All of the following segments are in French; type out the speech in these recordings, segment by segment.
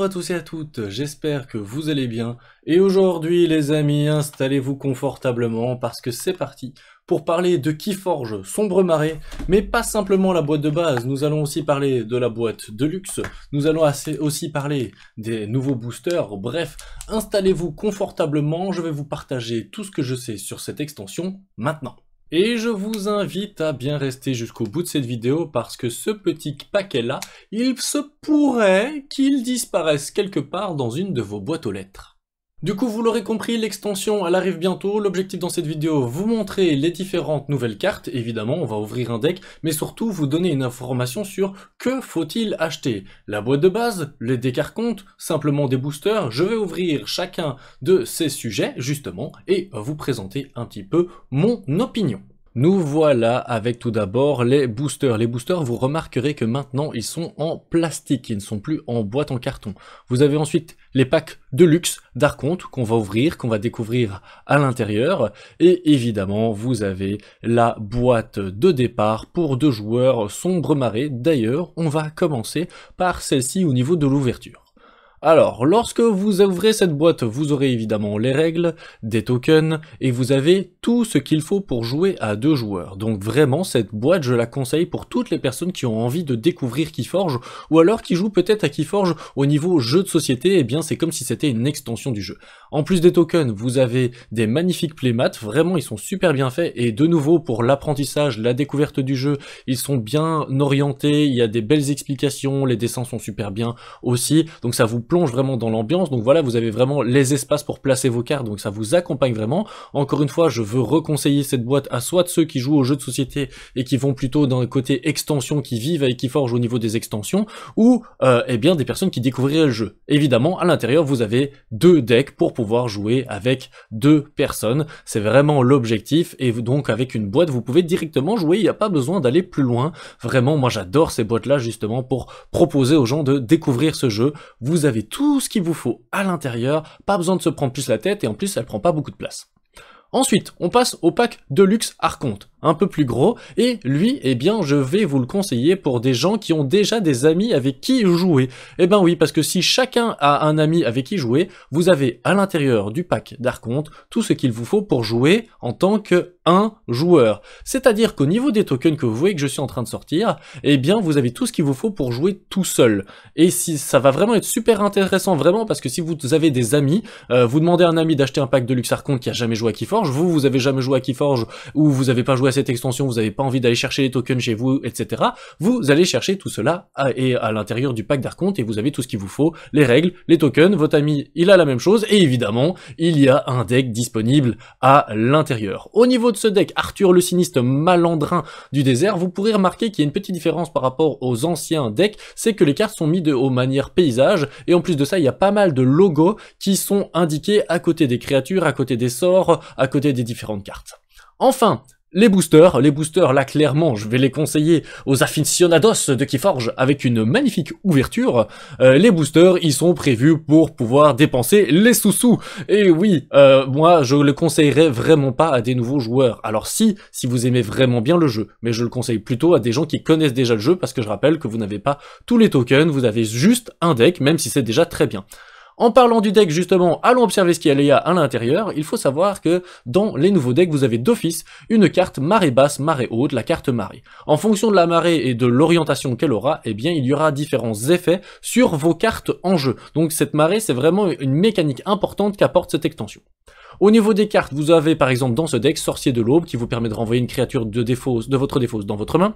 Bonjour à tous et à toutes, j'espère que vous allez bien. Et aujourd'hui les amis, installez-vous confortablement parce que c'est parti pour parler de qui forge Sombre Marée, mais pas simplement la boîte de base, nous allons aussi parler de la boîte de luxe, nous allons aussi parler des nouveaux boosters, bref, installez-vous confortablement, je vais vous partager tout ce que je sais sur cette extension maintenant. Et je vous invite à bien rester jusqu'au bout de cette vidéo parce que ce petit paquet là, il se pourrait qu'il disparaisse quelque part dans une de vos boîtes aux lettres. Du coup, vous l'aurez compris, l'extension, elle arrive bientôt. L'objectif dans cette vidéo, vous montrer les différentes nouvelles cartes. Évidemment, on va ouvrir un deck, mais surtout vous donner une information sur que faut-il acheter. La boîte de base, les décarts comptes, simplement des boosters. Je vais ouvrir chacun de ces sujets, justement, et vous présenter un petit peu mon opinion. Nous voilà avec tout d'abord les boosters. Les boosters, vous remarquerez que maintenant ils sont en plastique, ils ne sont plus en boîte en carton. Vous avez ensuite les packs de luxe d'Arconte qu'on va ouvrir, qu'on va découvrir à l'intérieur. Et évidemment, vous avez la boîte de départ pour deux joueurs sombre marée. D'ailleurs, on va commencer par celle-ci au niveau de l'ouverture. Alors, lorsque vous ouvrez cette boîte, vous aurez évidemment les règles, des tokens, et vous avez tout ce qu'il faut pour jouer à deux joueurs. Donc vraiment, cette boîte, je la conseille pour toutes les personnes qui ont envie de découvrir Keyforge, ou alors qui jouent peut-être à Keyforge au niveau jeu de société, et eh bien c'est comme si c'était une extension du jeu. En plus des tokens, vous avez des magnifiques playmats, vraiment ils sont super bien faits, et de nouveau pour l'apprentissage, la découverte du jeu, ils sont bien orientés, il y a des belles explications, les dessins sont super bien aussi, donc ça vous plonge vraiment dans l'ambiance. Donc voilà, vous avez vraiment les espaces pour placer vos cartes, donc ça vous accompagne vraiment. Encore une fois, je veux reconseiller cette boîte à soit ceux qui jouent aux jeux de société et qui vont plutôt dans le côté extension, qui vivent et qui forgent au niveau des extensions, ou euh, eh bien des personnes qui découvriraient le jeu. Évidemment, à l'intérieur, vous avez deux decks pour pouvoir jouer avec deux personnes. C'est vraiment l'objectif, et donc avec une boîte, vous pouvez directement jouer, il n'y a pas besoin d'aller plus loin. Vraiment, moi j'adore ces boîtes-là justement pour proposer aux gens de découvrir ce jeu. Vous avez tout ce qu'il vous faut à l'intérieur, pas besoin de se prendre plus la tête et en plus elle prend pas beaucoup de place. Ensuite, on passe au pack Deluxe Arconte un peu plus gros. Et lui, eh bien, je vais vous le conseiller pour des gens qui ont déjà des amis avec qui jouer. Eh ben oui, parce que si chacun a un ami avec qui jouer, vous avez à l'intérieur du pack d'Archonte tout ce qu'il vous faut pour jouer en tant que un joueur. C'est-à-dire qu'au niveau des tokens que vous voyez que je suis en train de sortir, eh bien, vous avez tout ce qu'il vous faut pour jouer tout seul. Et si ça va vraiment être super intéressant, vraiment, parce que si vous avez des amis, euh, vous demandez à un ami d'acheter un pack de Luxe Archonte qui a jamais joué à Keyforge, vous, vous avez jamais joué à Keyforge ou vous avez pas joué cette extension, vous n'avez pas envie d'aller chercher les tokens chez vous, etc. Vous allez chercher tout cela à, et à l'intérieur du pack d'Arconte et vous avez tout ce qu'il vous faut, les règles, les tokens, votre ami il a la même chose et évidemment il y a un deck disponible à l'intérieur. Au niveau de ce deck, Arthur le sinistre malandrin du désert, vous pourrez remarquer qu'il y a une petite différence par rapport aux anciens decks, c'est que les cartes sont mises de aux manière paysage et en plus de ça il y a pas mal de logos qui sont indiqués à côté des créatures, à côté des sorts, à côté des différentes cartes. Enfin, les boosters, les boosters là clairement je vais les conseiller aux aficionados de Keyforge avec une magnifique ouverture. Euh, les boosters ils sont prévus pour pouvoir dépenser les sous-sous. Et oui, euh, moi je le conseillerais vraiment pas à des nouveaux joueurs. Alors si, si vous aimez vraiment bien le jeu, mais je le conseille plutôt à des gens qui connaissent déjà le jeu parce que je rappelle que vous n'avez pas tous les tokens, vous avez juste un deck même si c'est déjà très bien. En parlant du deck, justement, allons observer ce qu'il y a à l'intérieur. Il faut savoir que dans les nouveaux decks, vous avez d'office une carte marée basse, marée haute, la carte marée. En fonction de la marée et de l'orientation qu'elle aura, eh bien, il y aura différents effets sur vos cartes en jeu. Donc cette marée, c'est vraiment une mécanique importante qu'apporte cette extension. Au niveau des cartes, vous avez par exemple dans ce deck Sorcier de l'Aube qui vous permet de renvoyer une créature de, de votre défausse dans votre main.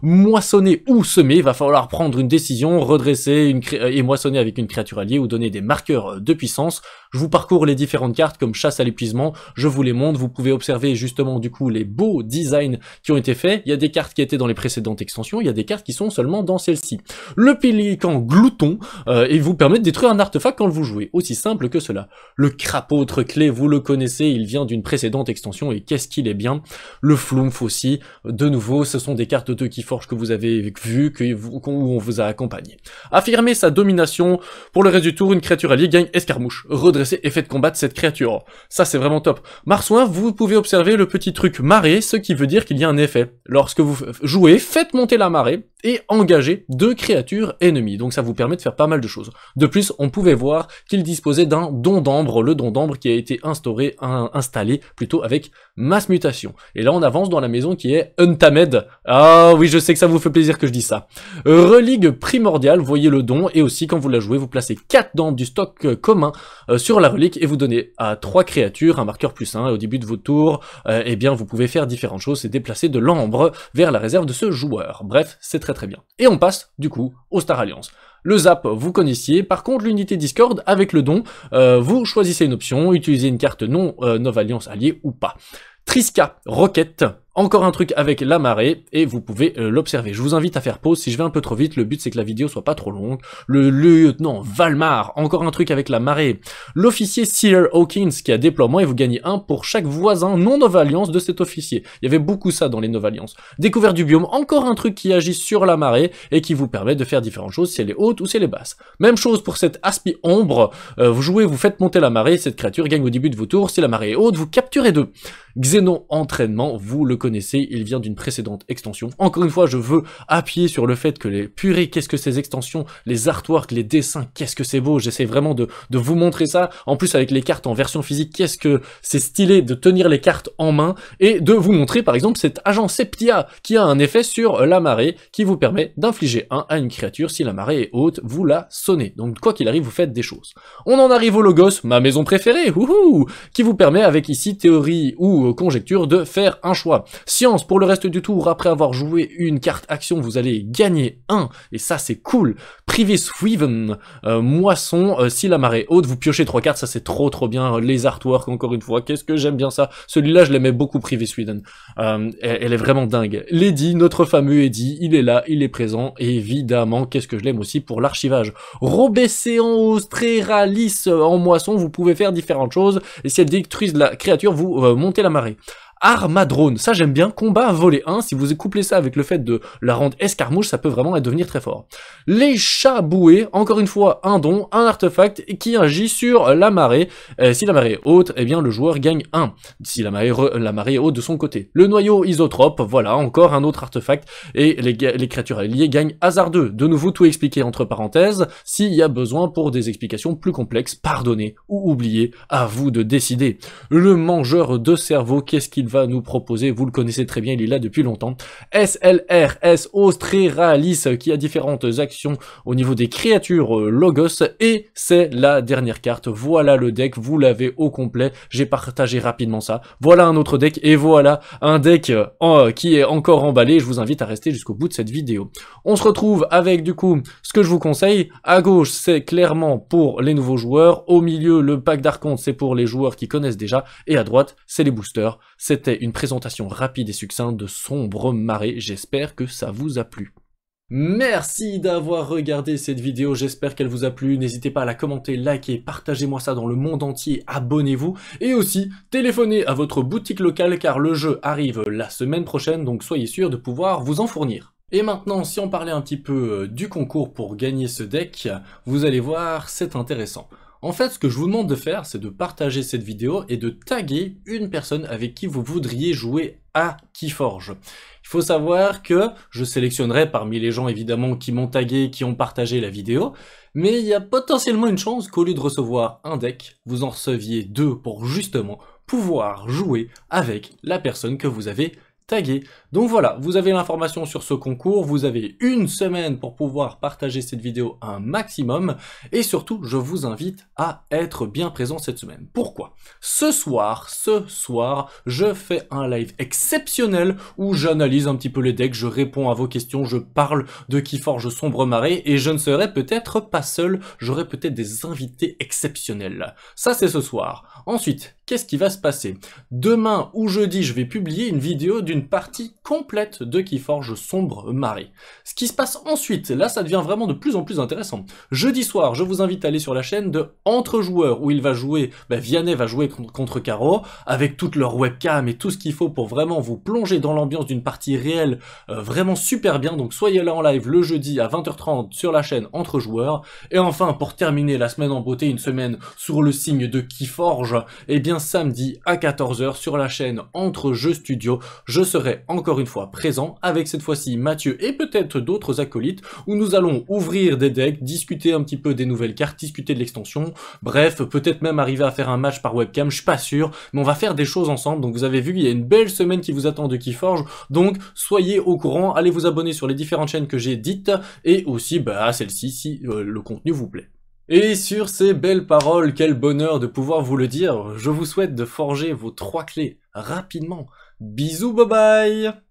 Moissonner ou semer, va falloir prendre une décision, redresser une euh, et moissonner avec une créature alliée ou donner des marqueurs euh, de puissance je vous parcours les différentes cartes comme chasse à l'épuisement, je vous les montre, vous pouvez observer justement du coup les beaux designs qui ont été faits. Il y a des cartes qui étaient dans les précédentes extensions, il y a des cartes qui sont seulement dans celle-ci. Le pélican glouton, euh, il vous permet de détruire un artefact quand vous jouez, aussi simple que cela. Le crapaud clé, vous le connaissez, il vient d'une précédente extension et qu'est-ce qu'il est bien. Le Flumph aussi, de nouveau, ce sont des cartes de forgent que vous avez vu, que vous, où on vous a accompagné. Affirmer sa domination, pour le reste du tour, une créature alliée gagne escarmouche adresser de combat combattre cette créature. Ça, c'est vraiment top. Marsouin, vous pouvez observer le petit truc marée, ce qui veut dire qu'il y a un effet. Lorsque vous jouez, faites monter la marée et engagez deux créatures ennemies. Donc ça vous permet de faire pas mal de choses. De plus, on pouvait voir qu'il disposait d'un don d'ambre, le don d'ambre qui a été instauré, installé plutôt avec masse mutation. Et là, on avance dans la maison qui est Untamed. Ah oui, je sais que ça vous fait plaisir que je dis ça. Religue primordiale, voyez le don et aussi quand vous la jouez, vous placez quatre dents du stock commun euh, sur la relique et vous donnez à trois créatures un marqueur plus 1 et au début de vos tours et euh, eh bien vous pouvez faire différentes choses et déplacer de l'ambre vers la réserve de ce joueur. Bref, c'est très très bien. Et on passe du coup au Star Alliance. Le zap, vous connaissiez. Par contre, l'unité Discord, avec le don, euh, vous choisissez une option, utilisez une carte non euh, Nova Alliance alliée ou pas. Triska, Rocket, encore un truc avec la marée et vous pouvez euh, l'observer. Je vous invite à faire pause si je vais un peu trop vite. Le but c'est que la vidéo soit pas trop longue. Le, lieutenant Valmar, encore un truc avec la marée. L'officier Sear Hawkins qui a déploiement et vous gagnez un pour chaque voisin non novalliance de cet officier. Il y avait beaucoup ça dans les Nova Découverte du biome, encore un truc qui agit sur la marée et qui vous permet de faire différentes choses si elle est haute ou si elle est basse. Même chose pour cette aspi ombre. Euh, vous jouez, vous faites monter la marée. Cette créature gagne au début de vos tours. Si la marée est haute, vous capturez deux. Xénon entraînement, vous le connaissez, il vient d'une précédente extension. Encore une fois, je veux appuyer sur le fait que les purées, qu'est-ce que ces extensions, les artworks, les dessins, qu'est-ce que c'est beau, j'essaie vraiment de, vous montrer ça. En plus, avec les cartes en version physique, qu'est-ce que c'est stylé de tenir les cartes en main et de vous montrer par exemple cet agent Septia qui a un effet sur la marée qui vous permet d'infliger un à une créature. Si la marée est haute, vous la sonnez. Donc quoi qu'il arrive, vous faites des choses. On en arrive au Logos, ma maison préférée, qui vous permet avec ici théorie ou conjecture de faire un choix. Science, pour le reste du tour, après avoir joué une carte action, vous allez gagner un, et ça c'est cool. Privis Sweden euh, Moisson, euh, si la marée haute, vous piochez trois cartes, ça c'est trop trop bien. Les artworks, encore une fois, qu'est-ce que j'aime bien ça. Celui-là, je l'aimais beaucoup, Privis Sweden. Euh, elle, est vraiment dingue. Lady, notre fameux Eddy, il est là, il est présent, évidemment, qu'est-ce que je l'aime aussi pour l'archivage. en Australis, en moisson, vous pouvez faire différentes choses, et si elle détruise la créature, vous montez la marée. Armadrone, ça j'aime bien, combat voler 1, si vous couplez ça avec le fait de la rendre escarmouche, ça peut vraiment devenir très fort. Les chats boués, encore une fois un don, un artefact qui agit sur la marée, euh, si la marée est haute, eh bien le joueur gagne 1, si la marée, la marée est haute de son côté. Le noyau isotrope, voilà, encore un autre artefact, et les, créatures alliées gagnent hasardeux. De nouveau tout expliqué entre parenthèses, s'il y a besoin pour des explications plus complexes, pardonnez ou oubliez, à vous de décider. Le mangeur de cerveau, qu'est-ce qu'il va nous proposer, vous le connaissez très bien, il est là depuis longtemps, SLRS Australis, qui a différentes actions au niveau des créatures euh, Logos, et c'est la dernière carte, voilà le deck, vous l'avez au complet, j'ai partagé rapidement ça, voilà un autre deck, et voilà un deck euh, qui est encore emballé, je vous invite à rester jusqu'au bout de cette vidéo. On se retrouve avec du coup ce que je vous conseille, à gauche c'est clairement pour les nouveaux joueurs, au milieu le pack d'Archon, c'est pour les joueurs qui connaissent déjà, et à droite c'est les boosters, c'est c'était une présentation rapide et succincte de Sombre Marée, j'espère que ça vous a plu. Merci d'avoir regardé cette vidéo, j'espère qu'elle vous a plu, n'hésitez pas à la commenter, liker, partagez-moi ça dans le monde entier, abonnez-vous, et aussi téléphonez à votre boutique locale car le jeu arrive la semaine prochaine, donc soyez sûr de pouvoir vous en fournir. Et maintenant, si on parlait un petit peu euh, du concours pour gagner ce deck, vous allez voir, c'est intéressant. En fait, ce que je vous demande de faire, c'est de partager cette vidéo et de taguer une personne avec qui vous voudriez jouer à Keyforge. Il faut savoir que je sélectionnerai parmi les gens évidemment qui m'ont tagué, qui ont partagé la vidéo, mais il y a potentiellement une chance qu'au lieu de recevoir un deck, vous en receviez deux pour justement pouvoir jouer avec la personne que vous avez Tagué. Donc voilà, vous avez l'information sur ce concours, vous avez une semaine pour pouvoir partager cette vidéo un maximum, et surtout, je vous invite à être bien présent cette semaine. Pourquoi Ce soir, ce soir, je fais un live exceptionnel où j'analyse un petit peu les decks, je réponds à vos questions, je parle de qui forge Sombre Marée, et je ne serai peut-être pas seul, j'aurai peut-être des invités exceptionnels. Ça, c'est ce soir. Ensuite, qu'est-ce qui va se passer Demain ou jeudi, je vais publier une vidéo d'une partie complète de Keyforge Sombre Marée. Ce qui se passe ensuite, là ça devient vraiment de plus en plus intéressant. Jeudi soir, je vous invite à aller sur la chaîne de Entre Joueurs, où il va jouer, bah, Vianney va jouer contre Caro, avec toute leur webcam et tout ce qu'il faut pour vraiment vous plonger dans l'ambiance d'une partie réelle, euh, vraiment super bien. Donc soyez là en live le jeudi à 20h30 sur la chaîne Entre Joueurs. Et enfin, pour terminer la semaine en beauté, une semaine sur le signe de Keyforge, et eh bien samedi à 14h sur la chaîne Entre Jeux Studio. Je serai encore une fois présent avec cette fois-ci Mathieu et peut-être d'autres acolytes où nous allons ouvrir des decks, discuter un petit peu des nouvelles cartes, discuter de l'extension. Bref, peut-être même arriver à faire un match par webcam, je suis pas sûr, mais on va faire des choses ensemble. Donc vous avez vu, il y a une belle semaine qui vous attend de Keyforge. Donc soyez au courant, allez vous abonner sur les différentes chaînes que j'ai dites et aussi bah, à celle-ci si euh, le contenu vous plaît. Et sur ces belles paroles, quel bonheur de pouvoir vous le dire, je vous souhaite de forger vos trois clés rapidement. Bisous, bye bye